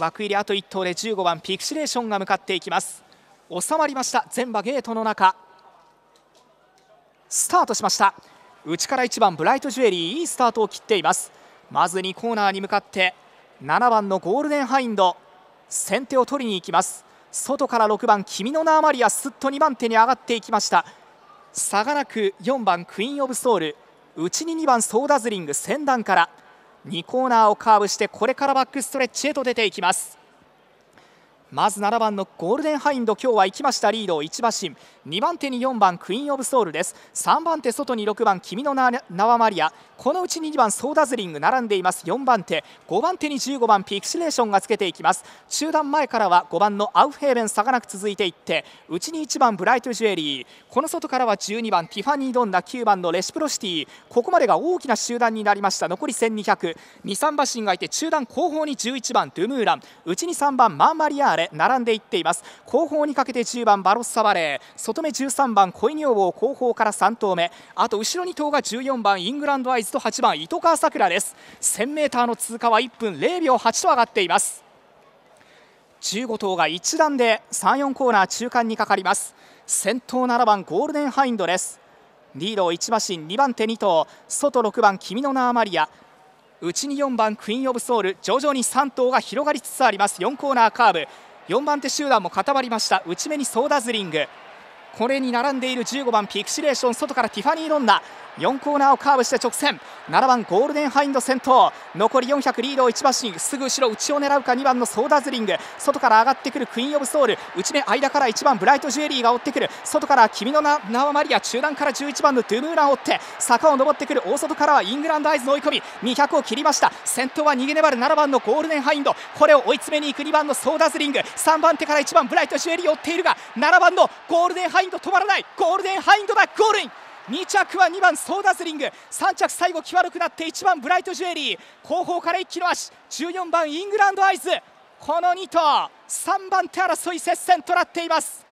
枠入りあと1頭で15番ピクシレーションが向かっていきます収まりました全馬ゲートの中スタートしました内から1番ブライトジュエリーいいスタートを切っていますまず2コーナーに向かって7番のゴールデンハインド先手を取りに行きます外から6番君の名はマリアすっと2番手に上がっていきました差がなく4番クイーンオブソウル内に2番ソーダズリング先段から2コーナーをカーブしてこれからバックストレッチへと出ていきますまず7番のゴールデンハインド今日は行きましたリードを1馬身2番手に4番クイーン・オブ・ソウルです3番手外に6番君の名はマリアこのうちに2番ソーダズリング並んでいます4番手5番手に15番ピクシレーションがつけていきます中段前からは5番のアウフヘーベン差がなく続いていってうちに1番ブライト・ジュエリーこの外からは12番ティファニー・ドンナ9番のレシプロシティここまでが大きな集団になりました残り120023馬身がいて中段後方に11番ドゥムーランうちに3番マンマリアーレ並んでいっています後方にかけて10番バロッサバレー外目13番コイニョウを後方から3投目あと後ろ2投が14番イングランドアイズと8番糸川さくらです 1000m の通過は1分0秒8と上がっています15頭が一段で34コーナー中間にかかります先頭7番ゴールデンハインドですリードを1馬身2番手2頭外6番君の名はマリア内に4番クイーンオブソウル徐々に3頭が広がりつつあります4コーナーカーブ4番手集団も固まりました内目にソーダズリングこれに並んでいる15番ピクシレーション外からティファニー・ロンナ4コーナーをカーブして直線7番ゴールデンハインド先頭残り400リードを1馬身すぐ後ろ内を狙うか2番のソーダズリング外から上がってくるクイーン・オブ・ソウル内目間から1番ブライト・ジュエリーが追ってくる外から君の名はマリア中段から11番のドゥムーランを追って坂を上ってくる大外からはイングランドアイズの追い込み200を切りました先頭は逃げ粘る7番のゴールデンハインドこれを追い詰めに行く2番のソーダズリング3番手から1番ブライト・ジュエリーを追っているが7番のゴールデンハインド止まらないゴールデンハインドだゴールイン2着は2番ソーダズリング3着最後際悪くなって1番ブライトジュエリー後方から一気の足14番イングランドアイズこの2頭3番手争い接戦となっています